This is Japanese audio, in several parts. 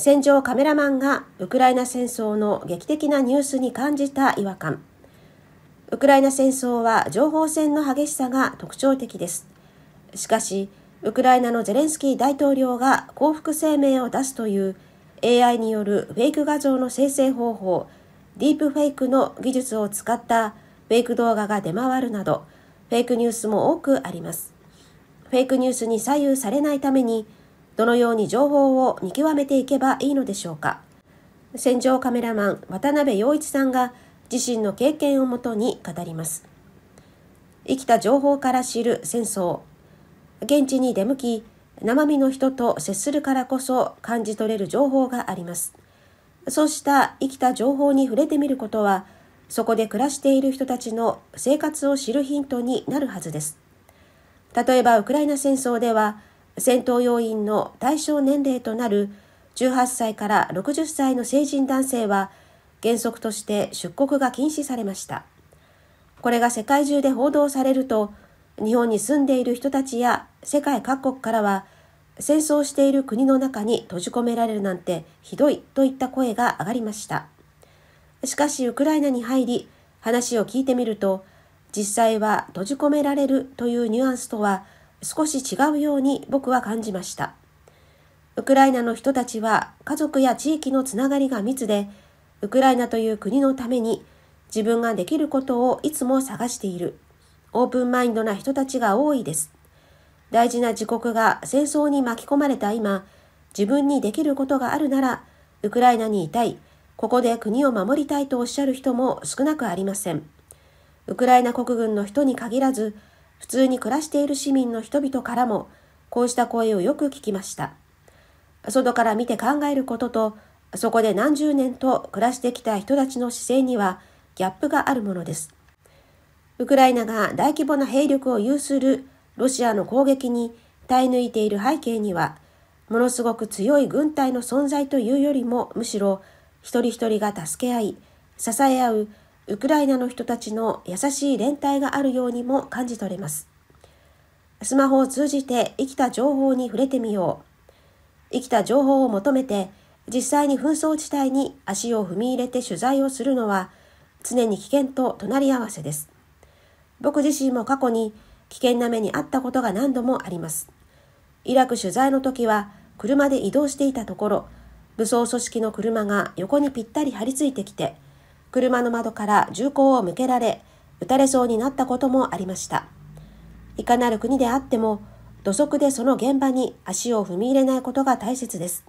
戦場カメラマンがウクライナ戦争の劇的なニュースに感じた違和感ウクライナ戦争は情報戦の激しさが特徴的ですしかしウクライナのゼレンスキー大統領が降伏声明を出すという AI によるフェイク画像の生成方法ディープフェイクの技術を使ったフェイク動画が出回るなどフェイクニュースも多くありますフェイクニュースに左右されないためにどのように情報を見極めていけばいいのでしょうか戦場カメラマン渡辺陽一さんが自身の経験をもとに語ります生きた情報から知る戦争現地に出向き生身の人と接するからこそ感じ取れる情報がありますそうした生きた情報に触れてみることはそこで暮らしている人たちの生活を知るヒントになるはずです例えばウクライナ戦争では戦闘要員の対象年齢となる18歳から60歳の成人男性は原則として出国が禁止されました。これが世界中で報道されると、日本に住んでいる人たちや世界各国からは、戦争している国の中に閉じ込められるなんてひどいといった声が上がりました。しかし、ウクライナに入り、話を聞いてみると、実際は閉じ込められるというニュアンスとは少し違うように僕は感じました。ウクライナの人たちは家族や地域のつながりが密で、ウクライナという国のために自分ができることをいつも探している。オープンマインドな人たちが多いです。大事な自国が戦争に巻き込まれた今、自分にできることがあるなら、ウクライナにいたい、ここで国を守りたいとおっしゃる人も少なくありません。ウクライナ国軍の人に限らず、普通に暮らしている市民の人々からも、こうした声をよく聞きました。外から見て考えることと、そこで何十年と暮らしてきた人たちの姿勢にはギャップがあるものです。ウクライナが大規模な兵力を有するロシアの攻撃に耐え抜いている背景には、ものすごく強い軍隊の存在というよりも、むしろ一人一人が助け合い、支え合うウクライナの人たちの優しい連帯があるようにも感じ取れます。スマホを通じて生きた情報に触れてみよう。生きた情報を求めて実際に紛争地帯に足を踏み入れて取材をするのは常に危険と隣り合わせです。僕自身も過去に危険な目に遭ったことが何度もあります。イラク取材の時は車で移動していたところ、武装組織の車が横にぴったり張り付いてきて、車の窓から銃口を向けられ、撃たれそうになったこともありました。いかなる国であっても、土足でその現場に足を踏み入れないことが大切です。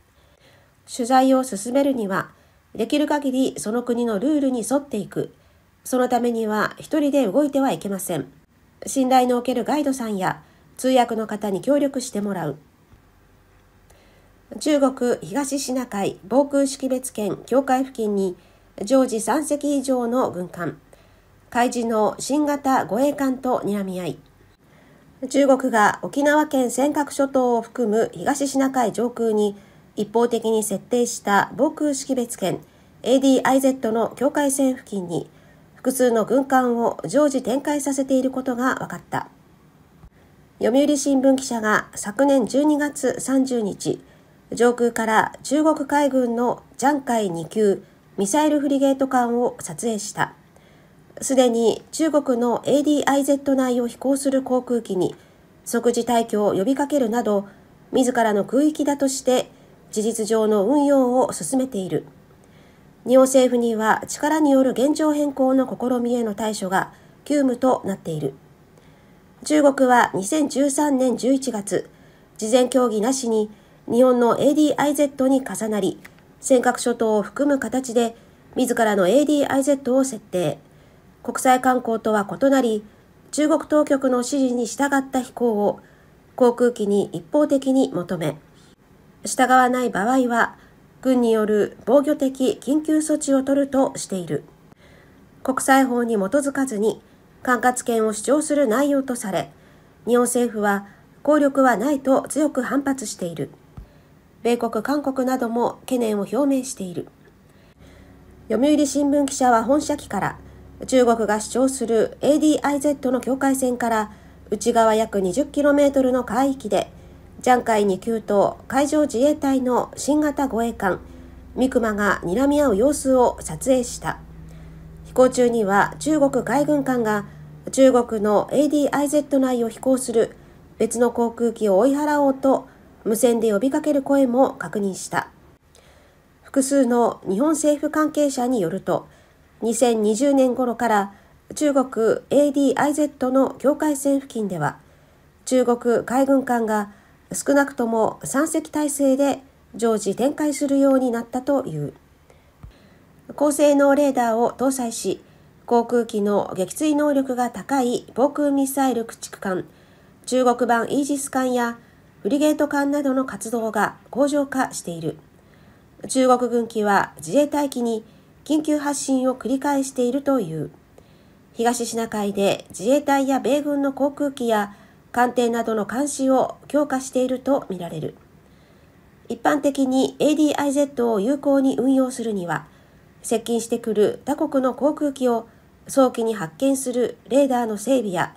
取材を進めるには、できる限りその国のルールに沿っていく。そのためには一人で動いてはいけません。信頼のおけるガイドさんや通訳の方に協力してもらう。中国東シナ海防空識別圏境界付近に常時3隻以上の軍艦、海事の新型護衛艦と睨み合い、中国が沖縄県尖閣諸島を含む東シナ海上空に一方的に設定した防空識別圏 ADIZ の境界線付近に複数の軍艦を常時展開させていることが分かった。読売新聞記者が昨年12月30日、上空から中国海軍のジャン海2級ミサイルフリゲート艦を撮影した。すでに中国の ADIZ 内を飛行する航空機に即時退去を呼びかけるなど、自らの空域だとして事実上の運用を進めている。日本政府には力による現状変更の試みへの対処が急務となっている。中国は2013年11月、事前協議なしに日本の ADIZ に重なり、尖閣諸島を含む形で自らの ADIZ を設定。国際観光とは異なり、中国当局の指示に従った飛行を航空機に一方的に求め、従わない場合は、軍による防御的緊急措置を取るとしている。国際法に基づかずに管轄権を主張する内容とされ、日本政府は効力はないと強く反発している。米国、韓国なども懸念を表明している。読売新聞記者は本社機から中国が主張する ADIZ の境界線から内側約 20km の海域でジャン海2級と海上自衛隊の新型護衛艦ミクマが睨み合う様子を撮影した飛行中には中国海軍艦が中国の ADIZ 内を飛行する別の航空機を追い払おうと無線で呼びかける声も確認した。複数の日本政府関係者によると、2020年頃から中国 ADIZ の境界線付近では、中国海軍艦が少なくとも3隻体制で常時展開するようになったという。高性能レーダーを搭載し、航空機の撃墜能力が高い防空ミサイル駆逐艦、中国版イージス艦やフリゲート艦などの活動が向上化している。中国軍機は自衛隊機に緊急発進を繰り返しているという。東シナ海で自衛隊や米軍の航空機や艦艇などの監視を強化しているとみられる。一般的に ADIZ を有効に運用するには、接近してくる他国の航空機を早期に発見するレーダーの整備や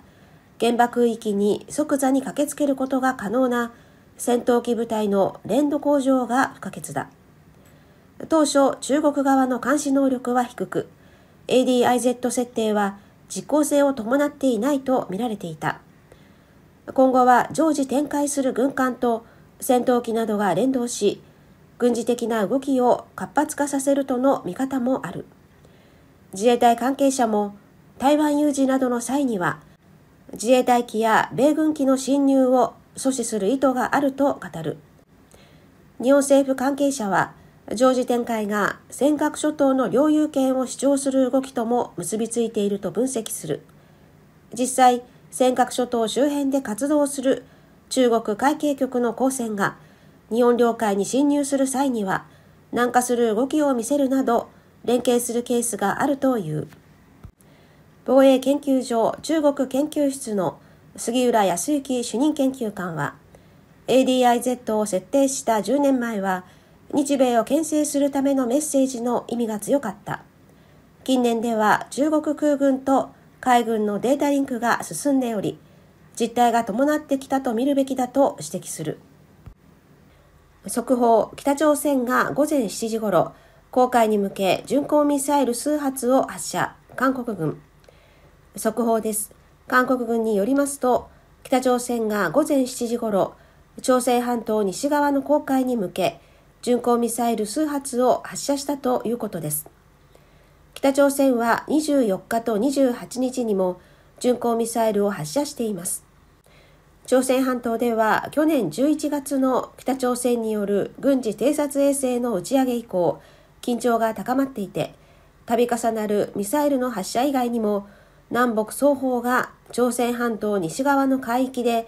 現場域に即座に駆けつけることが可能な戦闘機部隊の連動向上が不可欠だ。当初、中国側の監視能力は低く、ADIZ 設定は実効性を伴っていないと見られていた。今後は常時展開する軍艦と戦闘機などが連動し、軍事的な動きを活発化させるとの見方もある。自衛隊関係者も台湾有事などの際には、自衛隊機や米軍機の侵入を阻止する意図があると語る。日本政府関係者は、常時展開が尖閣諸島の領有権を主張する動きとも結びついていると分析する。実際、尖閣諸島周辺で活動する中国海警局の公船が日本領海に侵入する際には、南下する動きを見せるなど連携するケースがあるという。防衛研究所中国研究室の杉浦康之主任研究官は ADIZ を設定した10年前は日米を牽制するためのメッセージの意味が強かった近年では中国空軍と海軍のデータリンクが進んでおり実態が伴ってきたと見るべきだと指摘する速報北朝鮮が午前7時ごろ公開に向け巡航ミサイル数発を発射韓国軍速報です。韓国軍によりますと、北朝鮮が午前7時ごろ、朝鮮半島西側の航海に向け、巡航ミサイル数発を発射したということです。北朝鮮は24日と28日にも巡航ミサイルを発射しています。朝鮮半島では去年11月の北朝鮮による軍事偵察衛星の打ち上げ以降、緊張が高まっていて、度重なるミサイルの発射以外にも南北双方が朝鮮半島西側の海域で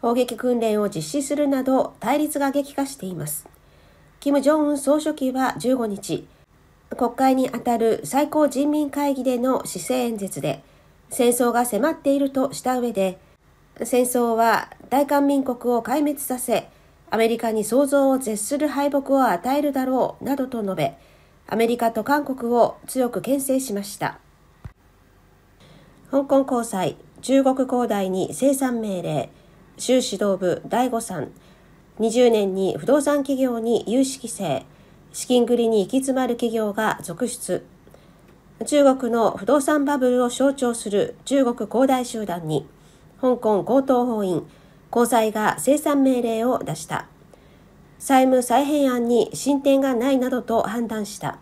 砲撃訓練を実施するなど対立が激化しています。金正恩総書記は15日、国会にあたる最高人民会議での施政演説で、戦争が迫っているとした上で、戦争は大韓民国を壊滅させ、アメリカに想像を絶する敗北を与えるだろうなどと述べ、アメリカと韓国を強く牽制しました。香港高裁、中国高大に生産命令、州指導部第五さん、20年に不動産企業に有識制、資金繰りに行き詰まる企業が続出。中国の不動産バブルを象徴する中国高大集団に、香港高等法院、高裁が生産命令を出した。債務再編案に進展がないなどと判断した。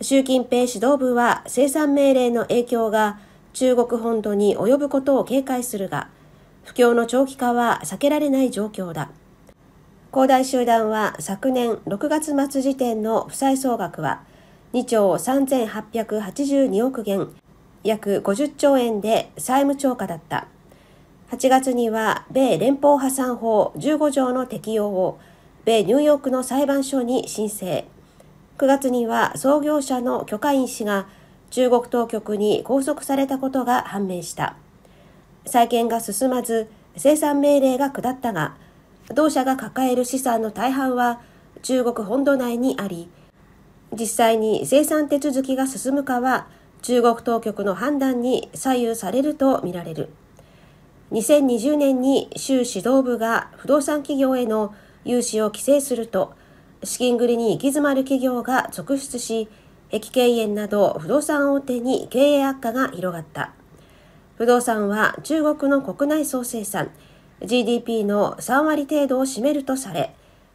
習近平指導部は生産命令の影響が中国本土に及ぶことを警戒するが、不況の長期化は避けられない状況だ。恒大集団は昨年6月末時点の負債総額は2兆3882億元、約50兆円で債務超過だった。8月には米連邦破産法15条の適用を米ニューヨークの裁判所に申請。9月には創業者の許可員氏が中国当局に拘束されたことが判明した再建が進まず生産命令が下ったが同社が抱える資産の大半は中国本土内にあり実際に生産手続きが進むかは中国当局の判断に左右されるとみられる2020年に州指導部が不動産企業への融資を規制すると資金繰りに行き詰まる企業が続出し駅経営など不動産大手に経営悪化が広がった。不動産は中国の国内総生産 GDP の3割程度を占めるとされ、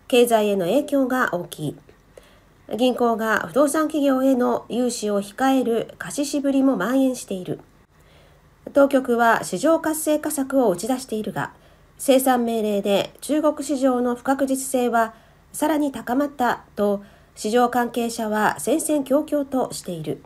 経済への影響が大きい。銀行が不動産企業への融資を控える貸ししぶりも蔓延している。当局は市場活性化策を打ち出しているが、生産命令で中国市場の不確実性はさらに高まったと市場関係者は戦々恐々としている。